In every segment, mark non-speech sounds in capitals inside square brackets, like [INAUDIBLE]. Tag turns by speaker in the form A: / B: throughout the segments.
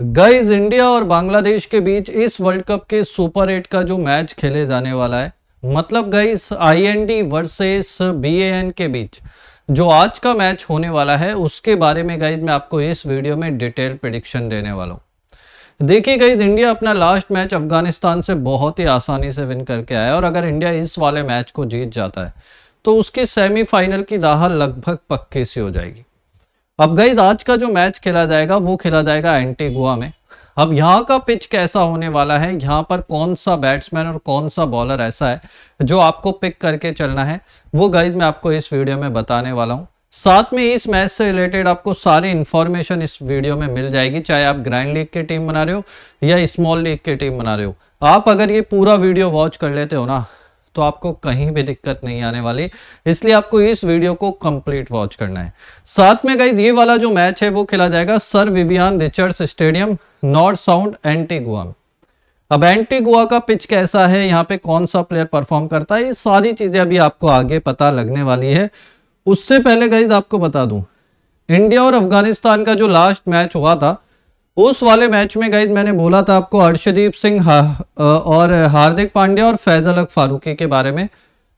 A: guys India और बांग्लादेश के बीच इस वर्ल्ड कप के सुपर एट का जो मैच खेले जाने वाला है मतलब गाइस आईएनडी वर्सेस बीएएन के बीच जो आज का मैच होने वाला है उसके बारे में गाइज मैं आपको इस वीडियो में डिटेल प्रिडिक्शन देने वाला हूँ देखिए गाइज इंडिया अपना लास्ट मैच अफगानिस्तान से बहुत ही आसानी से विन करके आया और अगर इंडिया इस वाले मैच को जीत जाता है तो उसकी सेमीफाइनल की राह लगभग पक्की सी हो जाएगी अब गई आज का जो मैच खेला जाएगा वो खेला जाएगा एंटीगुआ में अब यहाँ का पिच कैसा होने वाला है यहाँ पर कौन सा बैट्समैन और कौन सा बॉलर ऐसा है जो आपको पिक करके चलना है वो गाइज मैं आपको इस वीडियो में बताने वाला हूँ साथ में इस मैच से रिलेटेड आपको सारी इन्फॉर्मेशन इस वीडियो में मिल जाएगी चाहे आप ग्रैंड लीग की टीम बना रहे हो या स्मॉल लीग की टीम बना रहे हो आप अगर ये पूरा वीडियो वॉच कर लेते हो ना तो आपको कहीं भी दिक्कत नहीं आने वाली इसलिए आपको इस वीडियो को कंप्लीट वॉच करना है साथ में गाइज ये वाला जो मैच है वो खेला जाएगा sir Vivian Richards stadium North Sound एंटी अब एंटी का पिच कैसा है यहाँ पे कौन सा प्लेयर परफॉर्म करता है ये सारी चीजें अभी आपको आगे पता लगने वाली है उससे पहले गाइज आपको बता दू इंडिया और अफगानिस्तान का जो लास्ट मैच हुआ था उस वाले मैच में गाइज मैंने बोला था आपको हर्षदीप सिंह हा, और हार्दिक पांड्या और फैजल अलग फारूकी के बारे में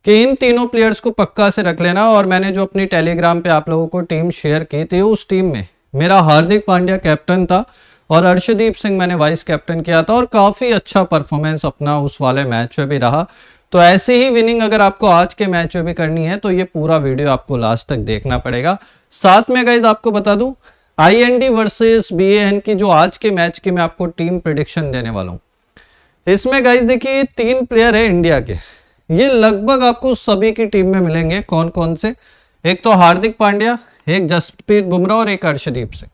A: कि इन तीनों प्लेयर्स को पक्का से रख लेना और मैंने जो अपनी टेलीग्राम पे आप लोगों को टीम शेयर की थी उस टीम में मेरा हार्दिक पांड्या कैप्टन था और अर्षदीप सिंह मैंने वाइस कैप्टन किया था और काफ़ी अच्छा परफॉर्मेंस अपना उस वाले मैच में भी रहा तो ऐसे ही विनिंग अगर आपको आज के मैच में भी करनी है तो ये पूरा वीडियो आपको लास्ट तक देखना पड़ेगा साथ में गाइज आपको बता दू आईएनडी वर्सेस बीएएन की जो आज के मैच की मैं आपको टीम प्रिडिक्शन देने वाला हूं इसमें गाइस देखिए तीन प्लेयर है इंडिया के ये लगभग आपको सभी की टीम में मिलेंगे कौन कौन से एक तो हार्दिक पांड्या एक जसप्रीत बुमराह और एक अर्शदीप सिंह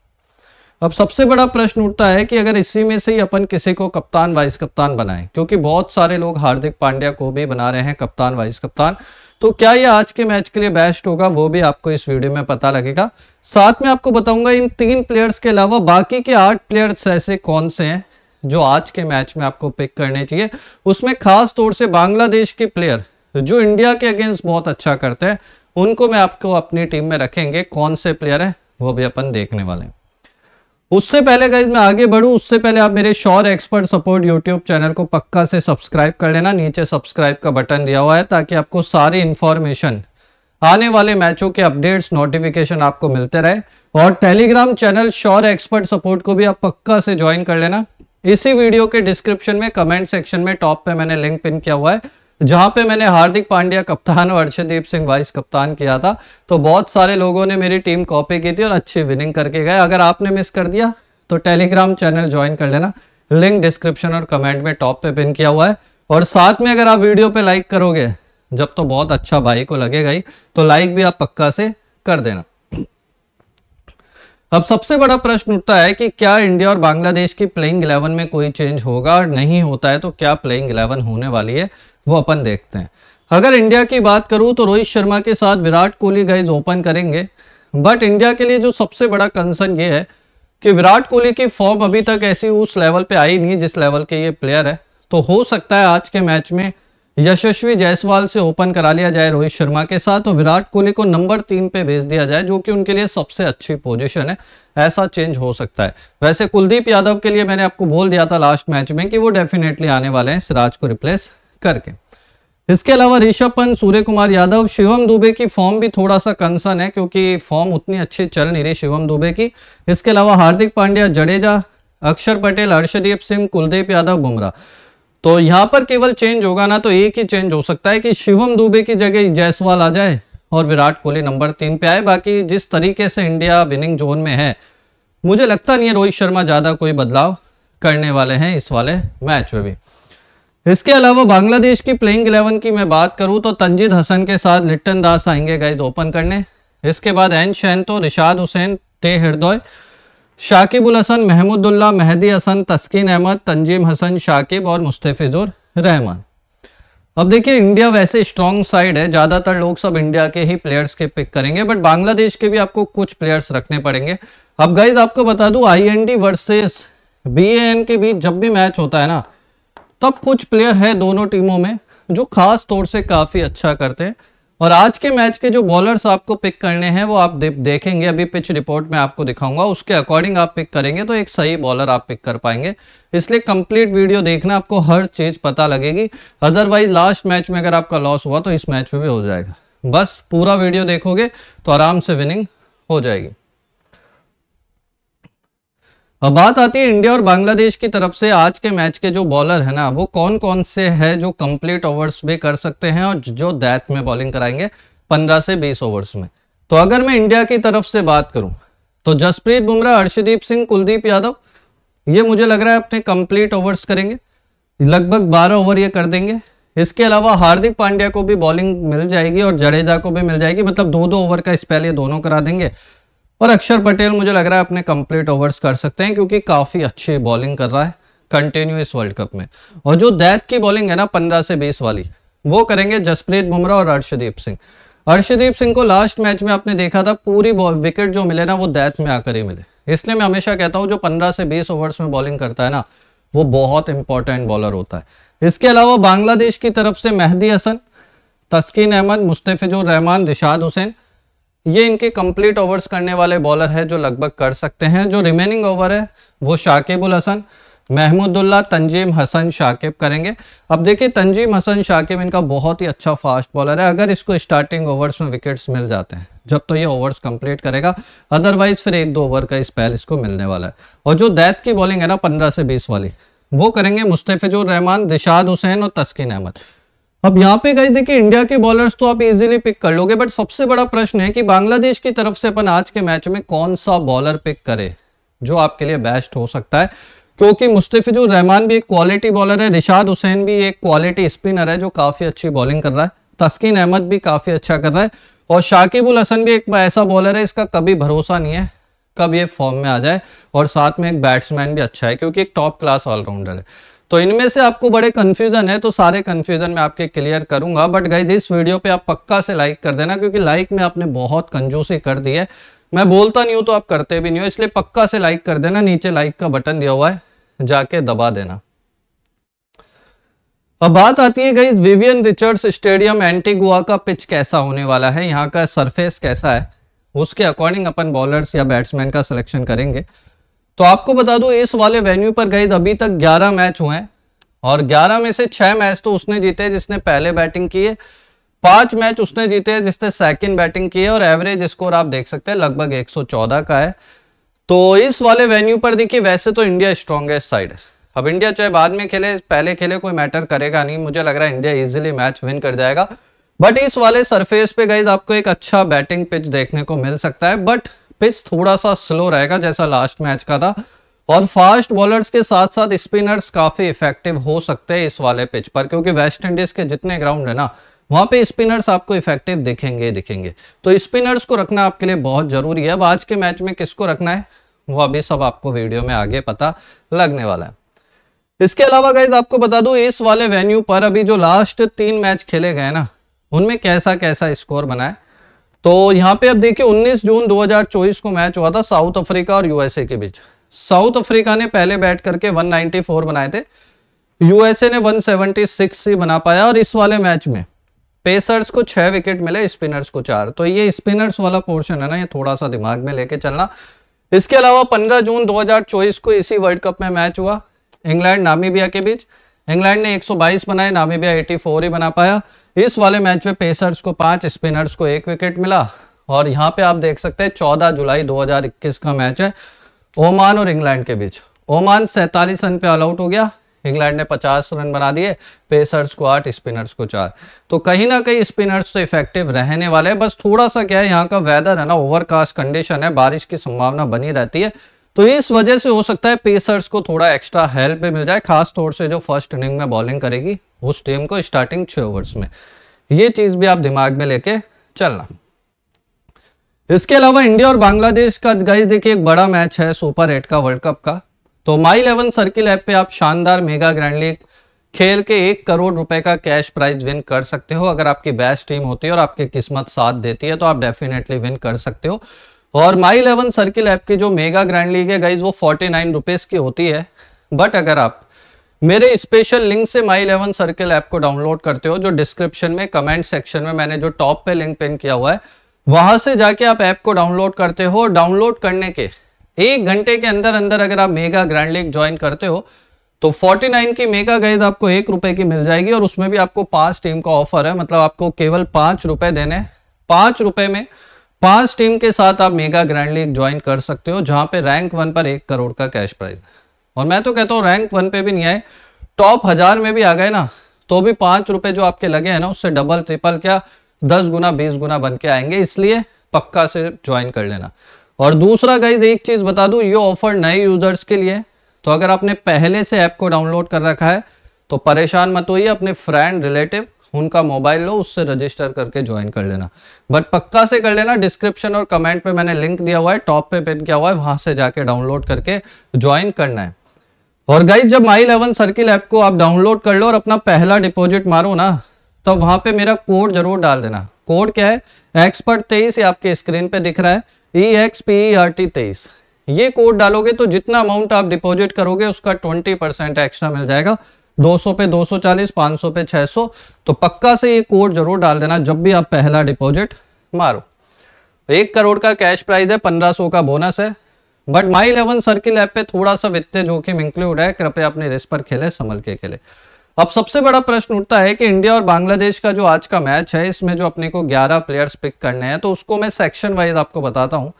A: अब सबसे बड़ा प्रश्न उठता है कि अगर इसी में से ही अपन किसी को कप्तान वाइस कप्तान बनाए क्योंकि बहुत सारे लोग हार्दिक पांड्या को भी बना रहे हैं कप्तान वाइस कप्तान तो क्या ये आज के मैच के लिए बेस्ट होगा वो भी आपको इस वीडियो में पता लगेगा साथ में आपको बताऊंगा इन तीन प्लेयर्स के अलावा बाकी के आठ प्लेयर्स ऐसे कौन से हैं जो आज के मैच में आपको पिक करने चाहिए उसमें खास तौर से बांग्लादेश के प्लेयर जो इंडिया के अगेंस्ट बहुत अच्छा करते हैं उनको मैं आपको अपनी टीम में रखेंगे कौन से प्लेयर हैं वो भी अपन देखने वाले हैं उससे पहले गाइज मैं आगे बढ़ू उससे पहले आप मेरे sure expert support YouTube channel को पक्का से सब्सक्राइब कर लेना नीचे सब्सक्राइब का बटन दिया हुआ है ताकि आपको सारी इन्फॉर्मेशन आने वाले मैचों के अपडेट्स नोटिफिकेशन आपको मिलते रहे और Telegram channel sure expert support को भी आप पक्का से ज्वाइन कर लेना इसी वीडियो के डिस्क्रिप्शन में कमेंट सेक्शन में टॉप पे मैंने लिंक पिन किया हुआ है जहाँ पे मैंने हार्दिक पांड्या कप्तान और अर्षदीप सिंह वाइस कप्तान किया था तो बहुत सारे लोगों ने मेरी टीम कॉपी की थी और अच्छी विनिंग करके गए अगर आपने मिस कर दिया तो टेलीग्राम चैनल ज्वाइन कर लेना लिंक डिस्क्रिप्शन और कमेंट में टॉप पे पिन किया हुआ है और साथ में अगर आप वीडियो पे लाइक करोगे जब तो बहुत अच्छा भाई को लगेगा ही तो लाइक भी आप पक्का से कर देना अब सबसे बड़ा प्रश्न उठता है कि क्या इंडिया और बांग्लादेश की प्लेइंग 11 में कोई चेंज होगा और नहीं होता है तो क्या प्लेइंग 11 होने वाली है वो अपन देखते हैं अगर इंडिया की बात करूं तो रोहित शर्मा के साथ विराट कोहली गाइज ओपन करेंगे बट इंडिया के लिए जो सबसे बड़ा कंसर्न ये है कि विराट कोहली की फॉर्म अभी तक ऐसी उस लेवल पे आई नहीं जिस लेवल के ये प्लेयर है तो हो सकता है आज के मैच में यशस्वी जायसवाल से ओपन करा लिया जाए रोहित शर्मा के साथ और विराट कोहली को नंबर तीन पे भेज दिया जाए जो कि उनके लिए सबसे अच्छी पोजीशन है ऐसा चेंज हो सकता है वैसे कुलदीप यादव के लिए मैंने आपको बोल दिया था लास्ट मैच में कि वो डेफिनेटली आने वाले हैं सिराज को रिप्लेस करके इसके अलावा ऋषभ पंत सूर्य कुमार यादव शिवम दुबे की फॉर्म भी थोड़ा सा कंसर्न है क्योंकि फॉर्म उतनी अच्छी चल नहीं रही शिवम दुबे की इसके अलावा हार्दिक पांड्या जडेजा अक्षर पटेल हर्षदीप सिंह कुलदीप यादव बुमराह तो यहां पर केवल चेंज होगा ना तो एक ही चेंज हो सकता है कि शिवम दुबे की जगह जायसवाल आ जाए और विराट कोहली नंबर तीन पे आए बाकी जिस तरीके से इंडिया विनिंग जोन में है मुझे लगता नहीं है रोहित शर्मा ज़्यादा कोई बदलाव करने वाले हैं इस वाले मैच में भी इसके अलावा बांग्लादेश की प्लेइंग इलेवन की मैं बात करूं तो तंजीद हसन के साथ लिट्टन दास आएंगे गाइज ओपन करने इसके बाद एन शैन तो रिशाद हुसैन ते हृदय शाकिब उल हसन महमूदुल्ला मेहदी हसन तस्किन अहमद तंजीम हसन शाकिब और मुस्तफिजुर रहमान अब देखिए इंडिया वैसे स्ट्रॉन्ग साइड है ज़्यादातर लोग सब इंडिया के ही प्लेयर्स के पिक करेंगे बट बांग्लादेश के भी आपको कुछ प्लेयर्स रखने पड़ेंगे अब गाइज आपको बता दूं आईएनडी वर्सेस बीएएन के बीच जब भी मैच होता है ना तब कुछ प्लेयर है दोनों टीमों में जो खास तौर से काफ़ी अच्छा करते हैं और आज के मैच के जो बॉलर्स आपको पिक करने हैं वो आप देखेंगे अभी पिच रिपोर्ट में आपको दिखाऊंगा उसके अकॉर्डिंग आप पिक करेंगे तो एक सही बॉलर आप पिक कर पाएंगे इसलिए कंप्लीट वीडियो देखना आपको हर चीज़ पता लगेगी अदरवाइज लास्ट मैच में अगर आपका लॉस हुआ तो इस मैच में भी हो जाएगा बस पूरा वीडियो देखोगे तो आराम से विनिंग हो जाएगी अब बात आती है इंडिया और बांग्लादेश की तरफ से आज के मैच के जो बॉलर है ना वो कौन कौन से है जो कंप्लीट ओवर्स भी कर सकते हैं और जो दैत में बॉलिंग कराएंगे पंद्रह से बीस ओवर्स में तो अगर मैं इंडिया की तरफ से बात करूं तो जसप्रीत बुमराह हर्षदीप सिंह कुलदीप यादव ये मुझे लग रहा है अपने कंप्लीट ओवर्स करेंगे लगभग 12 ओवर ये कर देंगे इसके अलावा हार्दिक पांड्या को भी बॉलिंग मिल जाएगी और जडेजा को भी मिल जाएगी मतलब दो दो ओवर का स्पेल ये दोनों करा देंगे और अक्षर पटेल मुझे लग रहा है अपने कंप्लीट ओवर्स कर सकते हैं क्योंकि काफ़ी अच्छी बॉलिंग कर रहा है कंटिन्यू इस वर्ल्ड कप में और जो दैत की बॉलिंग है ना पंद्रह से बीस वाली वो करेंगे जसप्रीत बुमराह और अर्शदीप सिंह अर्शदीप सिंह को लास्ट मैच में आपने देखा था पूरी विकेट जो मिले ना वो दैत में आकर ही मिले इसलिए मैं हमेशा कहता हूँ जो पंद्रह से बीस ओवर्स में बॉलिंग करता है ना वो बहुत इंपॉर्टेंट बॉलर होता है इसके अलावा बांग्लादेश की तरफ से मेहदी हसन तस्कीन अहमद मुस्तफ़िजुर रहमान रिशाद हुसैन ये इनके कंप्लीट ओवर्स करने वाले बॉलर है जो लगभग कर सकते हैं जो रिमेनिंग ओवर है वो शाकिबुल हसन महमूदुल्ला तंजीम हसन शाकिब करेंगे अब देखिए तंजीम हसन शाकिब इनका बहुत ही अच्छा फास्ट बॉलर है अगर इसको स्टार्टिंग ओवर्स में विकेट्स मिल जाते हैं जब तो ये ओवर्स कंप्लीट करेगा अदरवाइज फिर एक दो ओवर का स्पेल इस इसको मिलने वाला है और जो दैत की बॉलिंग है ना पंद्रह से बीस वाली वो करेंगे मुस्तफ़िजुर रहमान दिशाद हुसैन और तस्किन अहमद अब यहाँ पे गए देखिए इंडिया के बॉलर्स तो आप इजीली पिक कर लोगे बट सबसे बड़ा प्रश्न है कि बांग्लादेश की तरफ से अपन आज के मैच में कौन सा बॉलर पिक करे जो आपके लिए बेस्ट हो सकता है क्योंकि मुस्तफिजुर रहमान भी एक क्वालिटी बॉलर है रिशाद हुसैन भी एक क्वालिटी स्पिनर है जो काफी अच्छी बॉलिंग कर रहा है तस्किन अहमद भी काफी अच्छा कर रहा है और शाकिबुल हसन भी एक ऐसा बॉलर है इसका कभी भरोसा नहीं है कब ये फॉर्म में आ जाए और साथ में एक बैट्समैन भी अच्छा है क्योंकि एक टॉप क्लास ऑलराउंडर है तो इनमें से आपको बड़े कंफ्यूजन है तो सारे कंफ्यूजन मैं आपके क्लियर करूंगा बट गई इस वीडियो पे आप पक्का से लाइक कर देना क्योंकि लाइक में आपने बहुत कंजूसी कर दी है मैं बोलता नहीं हूँ तो आप करते भी नहीं हो इसलिए पक्का से लाइक कर देना नीचे लाइक का बटन दिया हुआ है जाके दबा देना अब बात आती है गई विवियन रिचर्ड्स स्टेडियम एंटीगुआ का पिच कैसा होने वाला है यहाँ का सरफेस कैसा है उसके अकॉर्डिंग अपन बॉलर्स या बैट्समैन का सिलेक्शन करेंगे तो आपको बता दूं इस वाले वेन्यू पर गई अभी तक 11 मैच हुए हैं और 11 में से 6 मैच तो उसने जीते हैं जिसने पहले बैटिंग की है पांच मैच उसने जीते हैं जिसने सेकंड बैटिंग की है और एवरेज स्कोर आप देख सकते हैं लगभग 114 का है तो इस वाले वेन्यू पर देखिए वैसे तो इंडिया स्ट्रॉन्गेस्ट साइड है अब इंडिया चाहे बाद में खेले पहले खेले कोई मैटर करेगा नहीं मुझे लग रहा है इंडिया इजिली मैच विन कर जाएगा बट इस वाले सरफेस पे गई आपको एक अच्छा बैटिंग पिच देखने को मिल सकता है बट पिच थोड़ा सा स्लो रहेगा जैसा लास्ट मैच का था और फास्ट बॉलर्स के साथ साथ स्पिनर्स काफी इफेक्टिव हो सकते हैं इस वाले पिच पर क्योंकि वेस्ट इंडीज के जितने ग्राउंड है ना वहां पे स्पिनर्स आपको इफेक्टिव दिखेंगे दिखेंगे तो स्पिनर्स को रखना आपके लिए बहुत जरूरी है अब आज के मैच में किसको रखना है वो अभी सब आपको वीडियो में आगे पता लगने वाला है इसके अलावा गाइज आपको बता दूं इस वाले वेन्यू पर अभी जो लास्ट तीन मैच खेले गए ना उनमें कैसा कैसा स्कोर बनाए तो यहाँ पे अब देखिए 19 जून 2024 को मैच हुआ था साउथ अफ्रीका और यूएसए के बीच साउथ अफ्रीका ने पहले बैट करके 194 बनाए थे यूएसए ने 176 ही बना पाया और इस वाले मैच में पेसर्स को छह विकेट मिले स्पिनर्स को चार तो ये स्पिनर्स वाला पोर्शन है ना ये थोड़ा सा दिमाग में लेके चलना इसके अलावा पंद्रह जून दो को इसी वर्ल्ड कप में मैच हुआ इंग्लैंड नामीबिया के बीच इंग्लैंड ने 122 बनाए नामीबिया 84 ही बना पाया इस वाले मैच में पेसर्स को पांच स्पिनर्स को एक विकेट मिला और यहाँ पे आप देख सकते हैं 14 जुलाई 2021 का मैच है ओमान और इंग्लैंड के बीच ओमान सैतालीस रन पे ऑल आउट हो गया इंग्लैंड ने 50 रन बना दिए पेसर्स को आठ स्पिनर्स को चार तो कहीं ना कहीं स्पिनर्स तो इफेक्टिव रहने वाले हैं बस थोड़ा सा क्या है यहाँ का वेदर है ना ओवरकास्ट कंडीशन है बारिश की संभावना बनी रहती है तो इस वजह से हो सकता है पेसर्स को थोड़ा एक्स्ट्रा हेल्प भी मिल जाए खास तौर से जो फर्स्ट इनिंग में बॉलिंग करेगी उस टीम को स्टार्टिंग छह ओवर्स में ये चीज़ भी आप दिमाग में लेके चलना इसके अलावा इंडिया और बांग्लादेश का गाइस देखिए एक बड़ा मैच है सुपर एट का वर्ल्ड कप का तो माई इलेवन सर्किल ऐप पे आप शानदार मेगा ग्रैंड लीग खेल के एक करोड़ रुपए का कैश प्राइज विन कर सकते हो अगर आपकी बेस्ट टीम होती है और आपकी किस्मत साथ देती है तो आप डेफिनेटली विन कर सकते हो और माई इलेवन सर्किल ऐप की जो मेगा ग्रैंड लीग है गाइज वो फोर्टी नाइन रुपीज़ की होती है बट अगर आप मेरे स्पेशल लिंक से माई इलेवन सर्किल ऐप को डाउनलोड करते हो जो डिस्क्रिप्शन में कमेंट सेक्शन में मैंने जो टॉप पे लिंक पिन किया हुआ है वहां से जाके आप ऐप को डाउनलोड करते हो डाउनलोड करने के एक घंटे के अंदर अंदर अगर आप मेगा ग्रैंड लीग ज्वाइन करते हो तो 49 की मेगा गाइज आपको एक रुपए की मिल जाएगी और उसमें भी आपको पांच टीम का ऑफर है मतलब आपको केवल पांच रुपए देने पांच रुपए में पांच टीम के साथ आप मेगा ग्रैंड लीग ज्वाइन कर सकते हो जहां पे रैंक वन पर एक करोड़ का कैश प्राइज और मैं तो कहता हूँ रैंक वन पे भी नहीं आए टॉप हजार में भी आ गए ना तो भी पांच रुपए जो आपके लगे हैं ना उससे डबल ट्रिपल क्या दस गुना बीस गुना बन के आएंगे इसलिए पक्का से ज्वाइन कर लेना और दूसरा गाइज एक चीज बता दू ये ऑफर नए यूजर्स के लिए तो अगर आपने पहले से ऐप को डाउनलोड कर रखा है तो परेशान मत होइए अपने फ्रेंड रिलेटिव उनका मोबाइल लो उससे रजिस्टर करके ज्वाइन कर लेना बट पक्का से कर लेना डिस्क्रिप्शन और कमेंट पे मैंने लिंक दिया हुआ है टॉप पे पिन किया हुआ है वहां से जाके डाउनलोड करके ज्वाइन करना है और गाइज जब माई इलेवन सर्किल ऐप को आप डाउनलोड कर लो और अपना पहला डिपोजिट मारो ना तो वहां पे मेरा कोड जरूर डाल देना कोड क्या है एक्सपर्ट तेईस आपके स्क्रीन पे दिख रहा है E X P E R T तेईस ये कोड डालोगे तो जितना अमाउंट आप डिपॉजिट करोगे उसका ट्वेंटी परसेंट एक्स्ट्रा मिल जाएगा 200 पे 240, 500 पे 600 तो पक्का से ये कोड जरूर डाल देना जब भी आप पहला डिपॉजिट मारो तो एक करोड़ का कैश प्राइज है 1500 का बोनस है but My Eleven Circle app पे थोड़ा सा वित्तीय जोखिम इंक्लूड है कृपया अपने रिस्क पर खेले संभल के खेले अब सबसे बड़ा प्रश्न उठता है कि इंडिया और बांग्लादेश का जो आज का मैच है इसमें जो अपने को 11 प्लेयर्स पिक करने हैं तो उसको मैं सेक्शन वाइज आपको बताता हूँ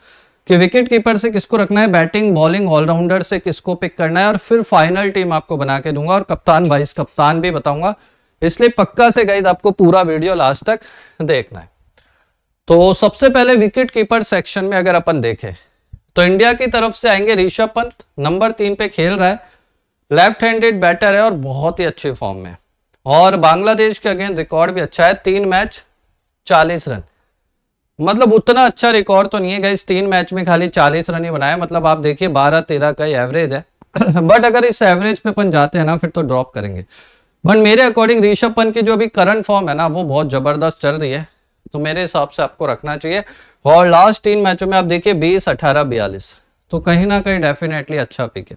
A: कि विकेट कीपर से किसको रखना है बैटिंग बॉलिंग ऑलराउंडर से किसको पिक करना है और फिर फाइनल टीम आपको बना के दूंगा और कप्तान वाइस कप्तान भी बताऊंगा इसलिए पक्का से गाइज आपको पूरा वीडियो लास्ट तक देखना है तो सबसे पहले विकेट कीपर सेक्शन में अगर अपन देखें तो इंडिया की तरफ से आएंगे ऋषभ पंत नंबर तीन पे खेल रहा है लेफ्ट हैंडेड बैटर है और बहुत ही अच्छे फॉर्म में और बांग्लादेश के अगेंस्ट रिकॉर्ड भी अच्छा है तीन मैच चालीस रन मतलब उतना अच्छा रिकॉर्ड तो नहीं है इस तीन मैच में खाली चालीस रन ही बनाया मतलब आप देखिए बारह तेरह का एवरेज है बट [CLEARS THROAT] अगर इस एवरेज पे अपन जाते हैं ना फिर तो ड्रॉप करेंगे बट मेरे अकॉर्डिंग ऋषभ पंत की जो अभी करंट फॉर्म है ना वो बहुत जबरदस्त चल रही है तो मेरे हिसाब से आपको रखना चाहिए और लास्ट तीन मैचों में आप देखिए बीस अठारह बयालीस तो कहीं ना कहीं डेफिनेटली अच्छा पिक है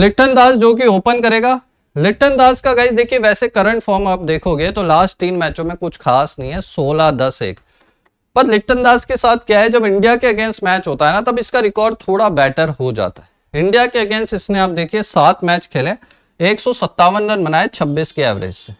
A: लिट्टन दास जो कि ओपन करेगा लिट्टन दास का गाइस देखिए वैसे करंट फॉर्म आप देखोगे तो लास्ट तीन मैचों में कुछ खास नहीं है सोलह दस एक पर लिट्टन दास के साथ क्या है जब इंडिया के अगेंस्ट मैच होता है ना तब इसका रिकॉर्ड थोड़ा बेटर हो जाता है इंडिया के अगेंस्ट इसने आप देखिए सात मैच खेले एक रन बनाए छब्बीस के एवरेज से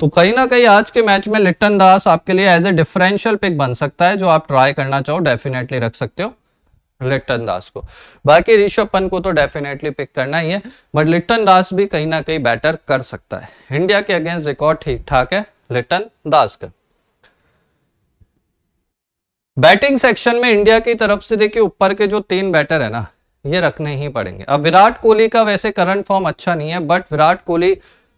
A: तो कहीं ना कहीं आज के मैच में लिट्टन दास आपके लिए एज ए डिफरेंशियल पिक बन सकता है जो आप ट्राई करना चाहो डेफिनेटली रख सकते हो लिट्टन दास को बाकी ऋषभ पंत को तो डेफिनेटली पिक करना ही है बट लिट्टन दास भी कहीं ना कहीं बैटर कर सकता है इंडिया के अगेंस्ट रिकॉर्ड ठीक ठाक है लिट्टन दास का बैटिंग सेक्शन में इंडिया की तरफ से देखिए ऊपर के जो तीन बैटर है ना ये रखने ही पड़ेंगे अब विराट कोहली का वैसे करंट फॉर्म अच्छा नहीं है but Virat Kohli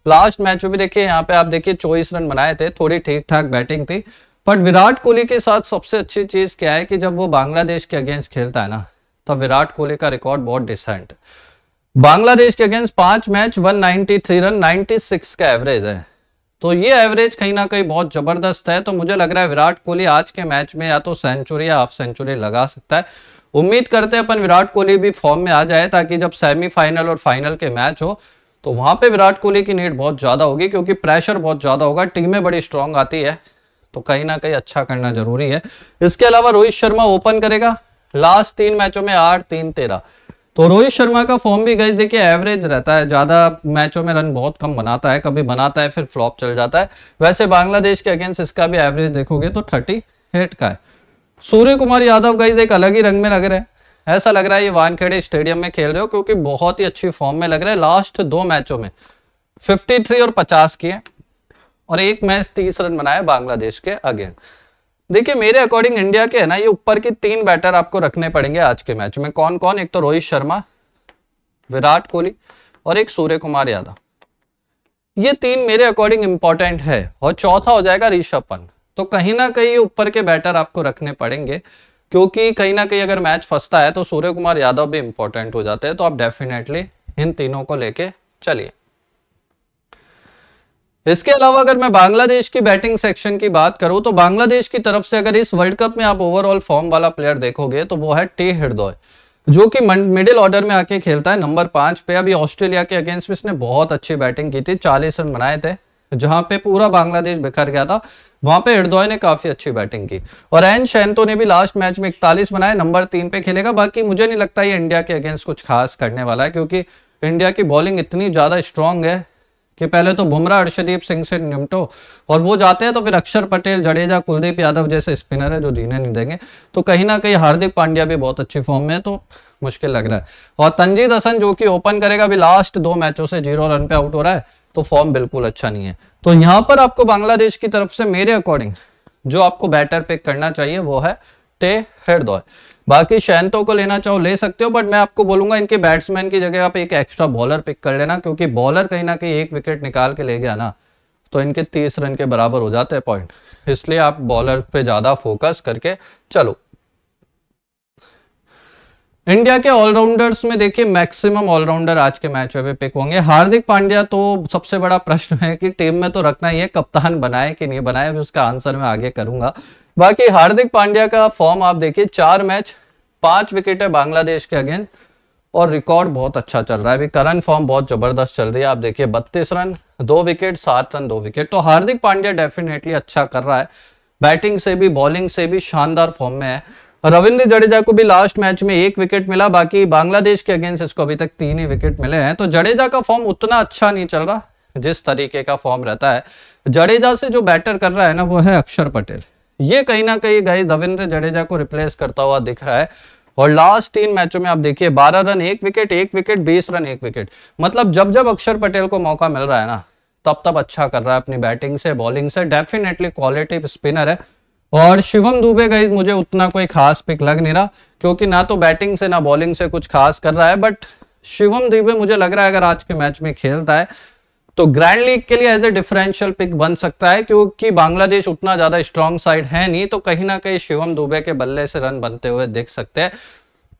A: last match में भी देखिए यहाँ पे आप देखिए चौबीस रन बनाए थे थोड़ी ठीक ठाक बैटिंग थी बट विराट कोहली के साथ सबसे अच्छी चीज क्या है कि जब वो बांग्लादेश के अगेंस्ट खेलता है ना तो विराट कोहली का रिकॉर्ड बहुत डिसेंट बांग्लादेश के अगेंस्ट पांच मैच वन रन नाइनटी का एवरेज है तो ये एवरेज कहीं ना कहीं बहुत ज़बरदस्त है तो मुझे लग रहा है विराट कोहली आज के मैच में या तो सेंचुरी या हाफ सेंचुरी लगा सकता है उम्मीद करते हैं अपन विराट कोहली भी फॉर्म में आ जाए ताकि जब सेमीफाइनल और फाइनल के मैच हो तो वहां पे विराट कोहली की नीड बहुत ज़्यादा होगी क्योंकि प्रेशर बहुत ज़्यादा होगा टीमें बड़ी स्ट्रांग आती है तो कहीं ना कहीं अच्छा करना जरूरी है इसके अलावा रोहित शर्मा ओपन करेगा लास्ट तीन मैचों में आठ तीन तेरह तो रोहित शर्मा का फॉर्म भी गई देखिए एवरेज रहता है ज़्यादा मैचों में रन बहुत कम बनाता है कभी बनाता है फिर फ्लॉप चल जाता है वैसे बांग्लादेश के अगेंस्ट इसका भी एवरेज देखोगे तो थर्टी एट का है सूर्य कुमार यादव गई एक अलग ही रंग में लग रहे हैं ऐसा लग रहा है ये वानखेड़े स्टेडियम में खेल रहे हो क्योंकि बहुत ही अच्छी फॉर्म में लग रहा है लास्ट दो मैचों में 53 और 50 किए और एक मैच 30 रन बनाया बांग्लादेश के अगेंस्ट देखिए मेरे अकॉर्डिंग इंडिया के है ना ये ऊपर की तीन बैटर आपको रखने पड़ेंगे आज के मैच में कौन कौन एक तो रोहित शर्मा विराट कोहली और एक सूर्य कुमार यादव ये तीन मेरे अकॉर्डिंग इंपॉर्टेंट है और चौथा हो जाएगा ऋषभ पंत तो कहीं ना कहीं ऊपर के बैटर आपको रखने पड़ेंगे क्योंकि कहीं ना कहीं अगर मैच फंसता है तो सूर्य कुमार यादव भी इंपॉर्टेंट हो जाते हैं तो आप डेफिनेटली इन तीनों को लेके चलिए इसके अलावा अगर मैं बांग्लादेश की बैटिंग सेक्शन की बात करूं तो बांग्लादेश की तरफ से अगर इस वर्ल्ड कप में आप ओवरऑल फॉर्म वाला प्लेयर देखोगे तो वो है टे हृदय जो कि मिडिल ऑर्डर में आके खेलता है नंबर पांच पे अभी ऑस्ट्रेलिया के अगेंस्ट इसने बहुत अच्छी बैटिंग की थी चालीस रन बनाए थे जहां पे पूरा बांग्लादेश बिखर गया था वहां पे हृदय ने काफी अच्छी बैटिंग की और एन शैंतो ने भी लास्ट मैच में इकतालीस बनाए नंबर तीन पे खेलेगा बाकी मुझे नहीं लगता ये इंडिया के अगेंस्ट कुछ खास करने वाला है क्योंकि इंडिया की बॉलिंग इतनी ज्यादा स्ट्रांग है कि पहले तो बुमराह अर्षदीप सिंह से निमटो और वो जाते हैं तो फिर अक्षर पटेल जडेजा कुलदीप यादव जैसे स्पिनर है जो जीने नहीं देंगे तो कहीं ना कहीं हार्दिक पांड्या भी बहुत अच्छी फॉर्म में है तो मुश्किल लग रहा है और तंजीद हसन जो कि ओपन करेगा अभी लास्ट दो मैचों से जीरो रन पे आउट हो रहा है तो फॉर्म बिल्कुल अच्छा नहीं है तो यहाँ पर आपको बांग्लादेश की तरफ से मेरे अकॉर्डिंग जो आपको बैटर पिक करना चाहिए वो है टे हेडदॉय बाकी शैंतो को लेना चाहो ले सकते हो बट मैं आपको बोलूंगा इनके बैट्समैन की जगह आप एक एक्स्ट्रा बॉलर पिक कर लेना क्योंकि बॉलर कहीं ना कहीं एक विकेट निकाल के ले गया ना तो इनके तीस रन के बराबर हो जाते हैं पॉइंट इसलिए आप बॉलर पे ज्यादा फोकस करके चलो इंडिया के ऑलराउंडर्स में देखिए मैक्सिमम ऑलराउंडर आज के मैच में पिक होंगे हार्दिक पांड्या तो सबसे बड़ा प्रश्न है कि टीम में तो रखना ही है कप्तान बनाए कि नहीं बनाए उसका आंसर मैं आगे करूंगा बाकी हार्दिक पांड्या का फॉर्म आप देखिए चार मैच पांच विकेट है बांग्लादेश के अगेंस्ट और रिकॉर्ड बहुत अच्छा चल रहा है अभी करंट फॉर्म बहुत जबरदस्त चल रही है आप देखिए बत्तीस रन दो विकेट सात रन दो विकेट तो हार्दिक पांड्या डेफिनेटली अच्छा कर रहा है बैटिंग से भी बॉलिंग से भी शानदार फॉर्म में है रविंद्र जडेजा को भी लास्ट मैच में एक विकेट मिला बाकी बांग्लादेश के अगेंस्ट इसको अभी तक तीन ही विकेट मिले हैं तो जडेजा का फॉर्म उतना अच्छा नहीं चल रहा जिस तरीके का फॉर्म रहता है जडेजा से जो बैटर कर रहा है ना वो है अक्षर पटेल ये कहीं ना कहीं गाइस रविंद्र जडेजा को रिप्लेस करता हुआ दिख रहा है और लास्ट तीन मैचों में आप देखिए 12 रन एक विकेट एक विकेट 20 रन एक विकेट मतलब जब जब अक्षर पटेल को मौका मिल रहा है ना तब तब अच्छा कर रहा है अपनी बैटिंग से बॉलिंग से डेफिनेटली क्वालिटी स्पिनर है और शिवम दुबे गई मुझे उतना कोई खास पिक लग नहीं रहा क्योंकि ना तो बैटिंग से ना बॉलिंग से कुछ खास कर रहा है बट शिवम दुबे मुझे लग रहा है अगर आज के मैच में खेलता है तो ग्रैंड लीग के लिए एज ए डिफरेंशियल पिक बन सकता है क्योंकि बांग्लादेश उतना ज्यादा स्ट्रॉन्ग साइड है नहीं तो कहीं ना कहीं शिवम दुबे के बल्ले से रन बनते हुए देख सकते हैं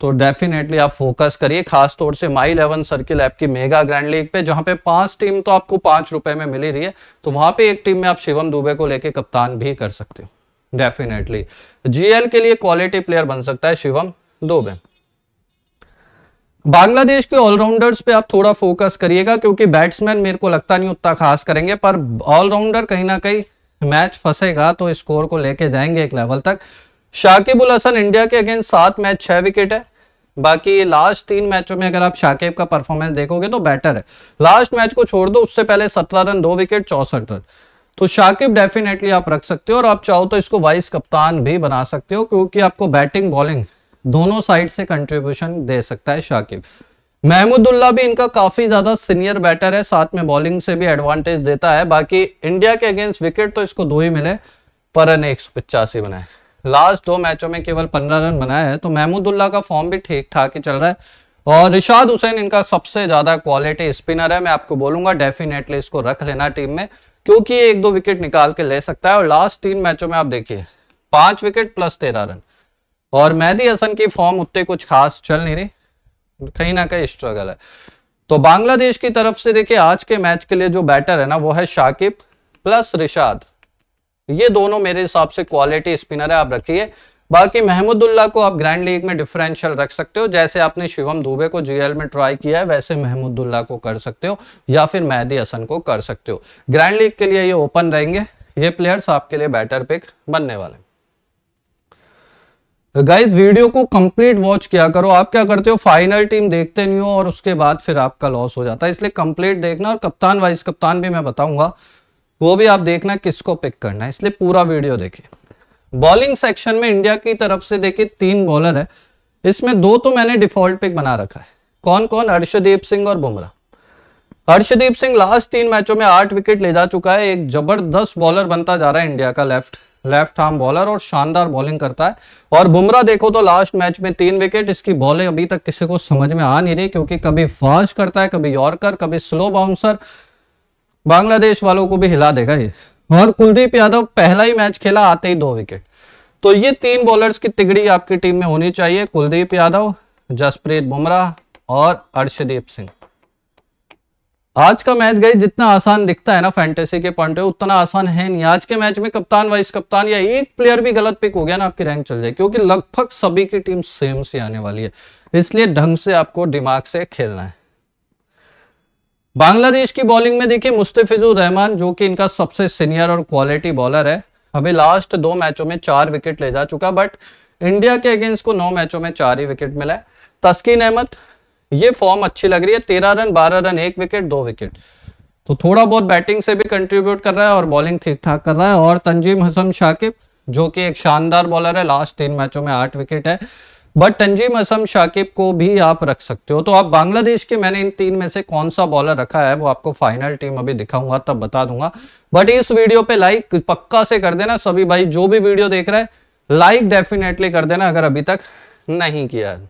A: तो डेफिनेटली आप फोकस करिए खास तौर से माई इलेवन सर्किल ऐप की मेगा ग्रैंड लीग पे जहां पे पांच टीम तो आपको पांच रुपए में मिली रही है तो वहां पे एक टीम में आप शिवम दुबे को लेके कप्तान भी कर सकते हो डेफिनेटली जीएल के लिए क्वालिटी प्लेयर बन सकता है शिवम दुबे बांग्लादेश के ऑलराउंडर्स पे आप थोड़ा फोकस करिएगा क्योंकि बैट्समैन मेरे को लगता नहीं उतना खास करेंगे पर ऑलराउंडर कहीं ना कहीं मैच फंसेगा तो स्कोर को लेके जाएंगे एक लेवल तक शाकिब उल हसन इंडिया के अगेंस्ट सात मैच छह विकेट है बाकी लास्ट तीन मैचों में अगर आप शाकिब का परफॉर्मेंस देखोगे तो बेटर है लास्ट मैच को छोड़ दो उससे पहले सत्रह रन दो विकेट चौसठ रन तो शाकिब डेफिनेटली आप रख सकते हो और आप चाहो तो इसको वाइस कप्तान भी बना सकते हो क्योंकि आपको बैटिंग बॉलिंग दोनों साइड से कंट्रीब्यूशन दे सकता है शाकिब महमूदुल्ला भी इनका काफी ज्यादा सीनियर बैटर है साथ में बॉलिंग से भी एडवांटेज देता है बाकी इंडिया के अगेंस्ट विकेट तो इसको दो ही मिले पर रन एक बनाए लास्ट दो मैचों में केवल पंद्रह रन बनाए हैं तो महमूदुल्ला का फॉर्म भी ठीक ठाक ही चल रहा है और रिशाद हुसैन इनका सबसे ज्यादा क्वालिटी स्पिनर है मैं आपको बोलूंगा डेफिनेटली इसको रख लेना टीम में क्योंकि एक दो विकेट निकाल के ले सकता है और लास्ट तीन मैचों में आप देखिए पांच विकेट प्लस तेरह रन और मेहदी हसन की फॉर्म उतने कुछ खास चल नहीं रही कहीं ना कहीं स्ट्रगल है तो बांग्लादेश की तरफ से देखिए आज के मैच के लिए जो बैटर है ना वो है शाकिब प्लस रिशाद ये दोनों मेरे हिसाब से क्वालिटी स्पिनर है आप रखिए बाकी महमूदुल्ला को आप ग्रैंड लीग में डिफरेंशियल रख सकते हो जैसे आपने शिवम दुबे को जीएल में ट्राई किया है वैसे महमूदुल्ला को कर सकते हो या फिर मेहदी हसन को कर सकते हो ग्रैंड लीग के लिए ये ओपन रहेंगे ये प्लेयर्स आपके लिए बैटर पिक बनने वाले हैं गाइज वीडियो को कंप्लीट वॉच किया करो आप क्या करते हो फाइनल टीम देखते नहीं हो और उसके बाद फिर आपका लॉस हो जाता है इसलिए कंप्लीट देखना और कप्तान वाइस कप्तान भी मैं बताऊंगा वो भी आप देखना किसको पिक करना है इसलिए पूरा वीडियो देखिए बॉलिंग सेक्शन में इंडिया की तरफ से देखिए तीन बॉलर है इसमें दो तो मैंने डिफॉल्ट पिक बना रखा है कौन कौन हर्षदीप सिंह और बुमराह हर्षदीप सिंह लास्ट तीन मैचों में आठ विकेट ले जा चुका है एक जबरदस्त बॉलर बनता जा रहा है इंडिया का लेफ्ट लेफ्ट हार्म बॉलर और शानदार बॉलिंग करता है और बुमराह देखो तो लास्ट मैच में तीन विकेट इसकी बॉलिंग अभी तक किसी को समझ में आ नहीं रही क्योंकि कभी फास्ट करता है कभी यॉर्कर कभी स्लो बाउंसर बांग्लादेश वालों को भी हिला देगा ये और कुलदीप यादव पहला ही मैच खेला आते ही दो विकेट तो ये तीन बॉलर्स की तिगड़ी आपकी टीम में होनी चाहिए कुलदीप यादव जसप्रीत बुमराह और अर्शदीप सिंह आज का मैच गए जितना आसान दिखता है ना फैंटेसी के पॉइंट उतना आसान है नहीं आज के मैच में कप्तान वाइस कप्तान या एक प्लेयर भी गलत पिक हो गया ना आपकी रैंक चल जाए क्योंकि लगभग सभी की टीम सेम से आने वाली है इसलिए ढंग से आपको दिमाग से खेलना है बांग्लादेश की बॉलिंग में देखिए मुस्तफिजुर रहमान जो कि इनका सबसे सीनियर और क्वालिटी बॉलर है अभी लास्ट दो मैचों में चार विकेट ले जा चुका बट इंडिया के अगेंस्ट को नौ मैचों में चार ही विकेट मिला है तस्कीन अहमद ये फॉर्म अच्छी लग रही है तेरह रन बारह रन एक विकेट दो विकेट तो थोड़ा बहुत बैटिंग से भी कंट्रीब्यूट कर रहा है और बॉलिंग ठीक ठाक कर रहा है और तंजीम हसन शाकिब जो कि एक शानदार बॉलर है लास्ट तीन मैचों में आठ विकेट है बट तंजीम असम शाकिब को भी आप रख सकते हो तो आप बांग्लादेश के मैंने इन तीन में से कौन सा बॉलर रखा है वो आपको फाइनल टीम अभी दिखाऊंगा तब बता दूंगा बट इस वीडियो पे लाइक पक्का से कर देना सभी भाई जो भी वीडियो देख रहे हैं लाइक डेफिनेटली कर देना अगर अभी तक नहीं किया है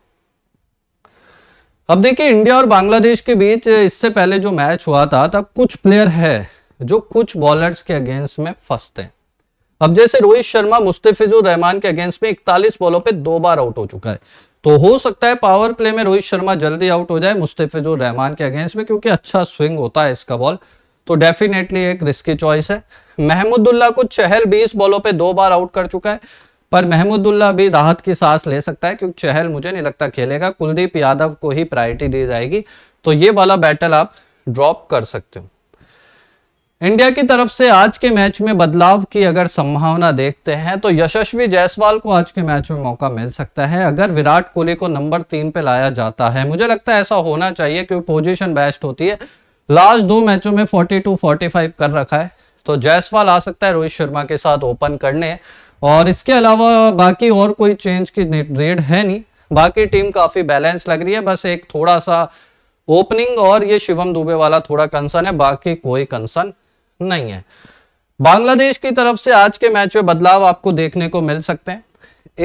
A: अब देखिए इंडिया और बांग्लादेश के बीच इससे पहले जो मैच हुआ था तब कुछ प्लेयर है जो कुछ बॉलर्स के अगेंस्ट में फंसते हैं अब जैसे रोहित शर्मा मुस्तफिजुर रहमान के अगेंस्ट में 41 बॉलों पे दो बार आउट हो चुका है तो हो सकता है पावर प्ले में रोहित शर्मा जल्दी आउट हो जाए मुस्तफिजुर रहमान के अगेंस्ट में क्योंकि अच्छा स्विंग होता है इसका बॉल तो डेफिनेटली एक रिस्की चॉइस है महमूदुल्ला को चहल बीस बॉलों पर दो बार आउट कर चुका है पर महमूदुल्ला भी राहत की सांस ले सकता है क्योंकि चहल मुझे नहीं लगता खेलेगा कुलदीप यादव को ही प्रायोरिटी दी जाएगी तो ये वाला बैटल आप ड्रॉप कर सकते हो इंडिया की तरफ से आज के मैच में बदलाव की अगर संभावना देखते हैं तो यशस्वी जायसवाल को आज के मैच में मौका मिल सकता है अगर विराट कोहली को नंबर तीन पे लाया जाता है मुझे लगता है ऐसा होना चाहिए क्योंकि पोजीशन बेस्ट होती है लास्ट दो मैचों में 42 45 कर रखा है तो जायसवाल आ सकता है रोहित शर्मा के साथ ओपन करने और इसके अलावा बाकी और कोई चेंज की रेड है नहीं बाकी टीम काफ़ी बैलेंस लग रही है बस एक थोड़ा सा ओपनिंग और ये शिवम दुबे वाला थोड़ा कंसर्न है बाकी कोई कंसर्न नहीं है बांग्लादेश की तरफ से आज के मैच में बदलाव आपको देखने को मिल सकते हैं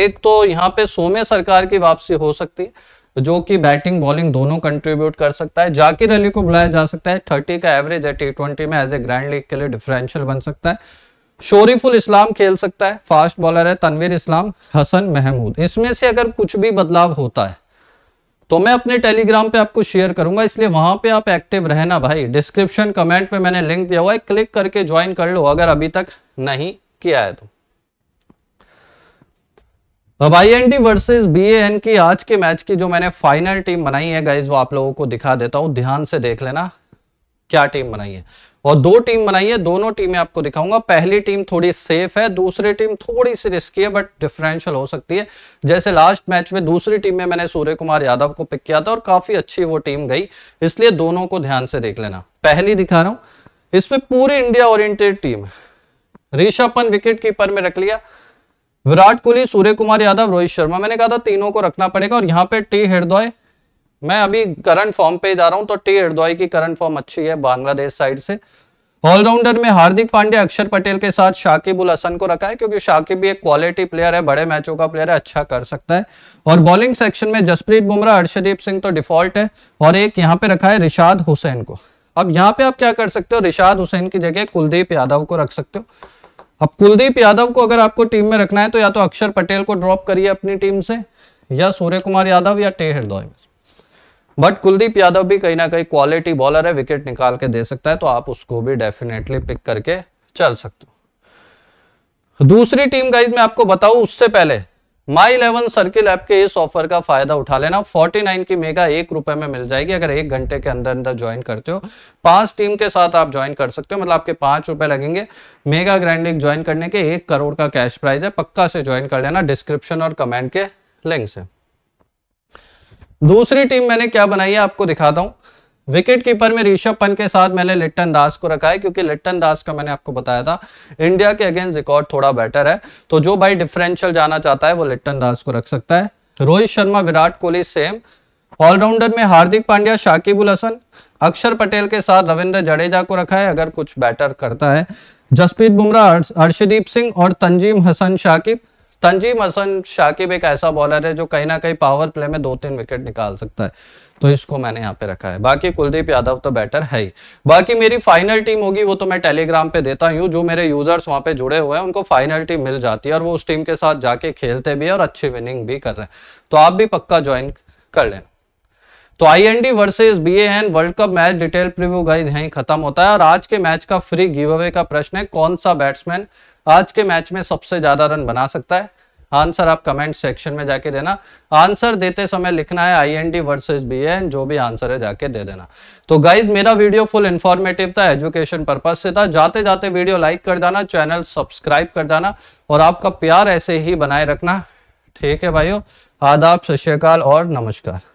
A: एक तो यहाँ पे सोमे सरकार की वापसी हो सकती है जो कि बैटिंग बॉलिंग दोनों कंट्रीब्यूट कर सकता है जाकिर अली को बुलाया जा सकता है थर्टी का एवरेज है टी ट्वेंटी में एज ए ग्रैंड लीग के लिए डिफरेंशियल बन सकता है शोरीफुल इस्लाम खेल सकता है फास्ट बॉलर है तनवीर इस्लाम हसन महमूद इसमें से अगर कुछ भी बदलाव होता है तो मैं अपने टेलीग्राम पे आपको शेयर करूंगा इसलिए वहां पे आप एक्टिव रहना भाई डिस्क्रिप्शन कमेंट पे मैंने लिंक दिया हुआ है क्लिक करके ज्वाइन कर लो अगर अभी तक नहीं किया है तो अब I N D versus B N की आज के मैच की जो मैंने फाइनल टीम बनाई है गाइज वो आप लोगों को दिखा देता हूं ध्यान से देख लेना क्या टीम बनाई है और दो टीम बनाई है दोनों टीमें आपको दिखाऊंगा पहली टीम थोड़ी सेफ है दूसरी टीम थोड़ी सी रिस्की है बट डिफरेंशियल हो सकती है जैसे लास्ट मैच में दूसरी टीम में मैंने सूर्य कुमार यादव को पिक किया था और काफी अच्छी वो टीम गई इसलिए दोनों को ध्यान से देख लेना पहली दिखा रहा हूं इसमें पूरी India oriented team Rishabh Pant wicket keeper में रख लिया विराट कोहली सूर्य कुमार यादव रोहित शर्मा मैंने कहा था तीनों को रखना पड़ेगा और यहाँ पे टी हेडदॉय मैं अभी करंट फॉर्म पे जा रहा हूं तो टी हरदोई की करंट फॉर्म अच्छी है बांग्लादेश साइड से ऑलराउंडर में हार्दिक पांडे अक्षर पटेल के साथ शाकिब उल हसन को रखा है क्योंकि शाकिब भी एक क्वालिटी प्लेयर है बड़े मैचों का प्लेयर है अच्छा कर सकता है और बॉलिंग सेक्शन में जसप्रीत बुमराह हर्षदीप सिंह तो डिफॉल्ट है और एक यहाँ पे रखा है रिशाद हुसैन को अब यहाँ पे आप क्या कर सकते हो रिशाद हुसैन की जगह कुलदीप यादव को रख सकते हो अब कुलदीप यादव को अगर आपको टीम में रखना है तो या तो अक्षर पटेल को ड्रॉप करिए अपनी टीम से या सूर्य कुमार यादव या टे हृदय में बट कुलदीप यादव भी कहीं ना कहीं क्वालिटी बॉलर है विकेट निकाल के दे सकता है तो आप उसको भी डेफिनेटली पिक करके चल सकते हो दूसरी टीम गाइज मैं आपको बताऊं उससे पहले माई इलेवन सर्किल ऐप के इस ऑफर का फायदा उठा लेना 49 की मेगा एक रुपए में मिल जाएगी अगर एक घंटे के अंदर अंदर ज्वाइन करते हो पांच टीम के साथ आप ज्वाइन कर सकते हो मतलब आपके पांच रुपए लगेंगे मेगा ग्रैंडिंग ज्वाइन करने के एक करोड़ का कैश प्राइज है पक्का से ज्वाइन कर लेना डिस्क्रिप्शन और कमेंट के लिंक से दूसरी टीम मैंने क्या बनाई है आपको दिखाता हूँ विकेट कीपर में ऋषभ पंत के साथ मैंने लिट्टन दास को रखा है क्योंकि लिट्टन दास का मैंने आपको बताया था इंडिया के अगेंस्ट रिकॉर्ड थोड़ा बेटर है तो जो भाई डिफरेंशियल जाना चाहता है वो लिट्टन दास को रख सकता है रोहित शर्मा विराट कोहली सेम ऑलराउंडर में हार्दिक पांड्या शाकिबुल हसन अक्षर पटेल के साथ रविंद्र जडेजा को रखा है अगर कुछ बैटर करता है जसप्रीत बुमराह हर्षदीप सिंह और तंजीम हसन शाकिब तंजीम हसन शाकिब एक ऐसा बॉलर है जो कहीं ना कहीं पावर प्ले में दो तीन विकेट निकाल सकता है तो इसको मैंने यहाँ पे रखा है बाकी कुलदीप यादव तो बेटर है ही बाकी मेरी फाइनल टीम होगी वो तो मैं टेलीग्राम पे देता हूँ जो मेरे यूजर्स वहाँ पे जुड़े हुए हैं उनको फाइनल टीम मिल जाती है और वो उस टीम के साथ जाके खेलते भी है और अच्छी विनिंग भी कर रहे हैं तो आप भी पक्का ज्वाइन कर ले तो I N D versus B N world cup match detail preview guys यहीं खत्म होता है और आज के मैच का फ्री गिव अवे का प्रश्न है कौन सा बैट्समैन आज के मैच में सबसे ज्यादा रन बना सकता है आंसर आप कमेंट सेक्शन में जाके देना आंसर देते समय लिखना है I N D versus B N जो भी आंसर है जाके दे देना तो गाइज मेरा वीडियो फुल इन्फॉर्मेटिव था एजुकेशन पर्पज से था जाते जाते वीडियो लाइक कर जाना चैनल सब्सक्राइब कर जाना और आपका प्यार ऐसे ही बनाए रखना ठीक है भाइयों आदाब सत श्रीकाल और नमस्कार